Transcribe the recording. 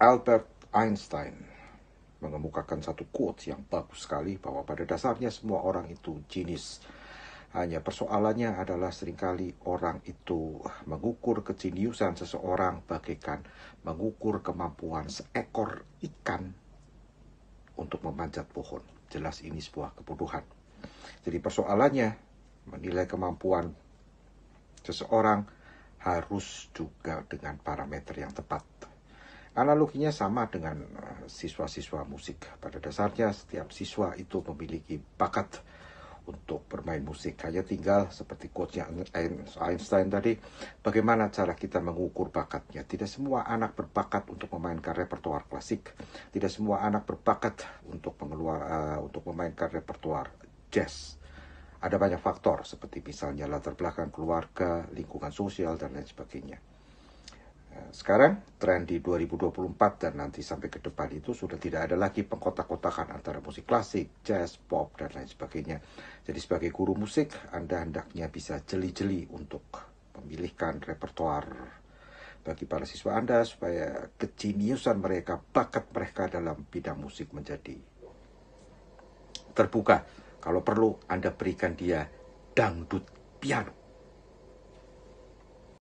Albert Einstein mengemukakan satu quote yang bagus sekali bahwa pada dasarnya semua orang itu jenis. Hanya persoalannya adalah seringkali orang itu mengukur kejeniusan seseorang bagaikan mengukur kemampuan seekor ikan untuk memanjat pohon. Jelas ini sebuah kebodohan. Jadi persoalannya menilai kemampuan seseorang harus juga dengan parameter yang tepat Analoginya sama dengan eh, siswa-siswa musik. Pada dasarnya setiap siswa itu memiliki bakat untuk bermain musik. Hanya tinggal seperti quote-nya Einstein tadi, bagaimana cara kita mengukur bakatnya. Tidak semua anak berbakat untuk memainkan repertoar klasik. Tidak semua anak berbakat untuk mengeluar, uh, untuk memainkan repertoar jazz. Ada banyak faktor seperti misalnya latar belakang keluarga, lingkungan sosial, dan lain sebagainya. Nah, sekarang tren di 2024 dan nanti sampai ke depan itu sudah tidak ada lagi pengkotak-kotakan antara musik klasik, jazz, pop, dan lain sebagainya. Jadi sebagai guru musik, Anda hendaknya bisa jeli-jeli untuk memilihkan repertoar bagi para siswa Anda supaya kejeniusan mereka, bakat mereka dalam bidang musik menjadi terbuka. Kalau perlu, Anda berikan dia dangdut piano.